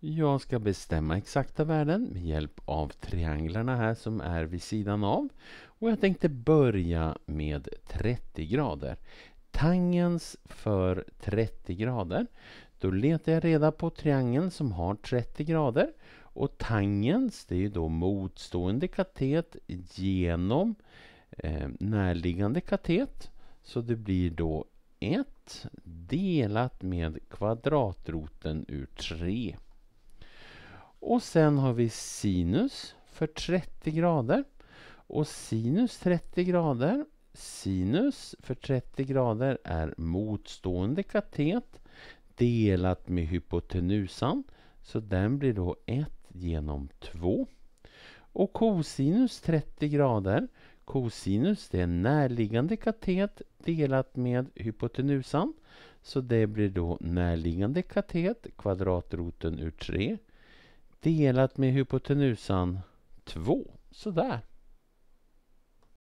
Jag ska bestämma exakta värden med hjälp av trianglarna här som är vid sidan av. Och jag tänkte börja med 30 grader. Tangens för 30 grader. Då letar jag reda på triangeln som har 30 grader. Och tangens, det är ju då motstående katet genom eh, närliggande katet. Så det blir då 1 delat med kvadratroten ur 3. Och sen har vi sinus för 30 grader. Och sinus 30 grader, sinus för 30 grader är motstående katet delat med hypotenusan. Så den blir då 1 genom 2. Och kosinus 30 grader, kosinus det är närliggande katet delat med hypotenusan. Så det blir då närliggande katet, kvadratroten ur 3 delat med hypotenusan 2. Sådär.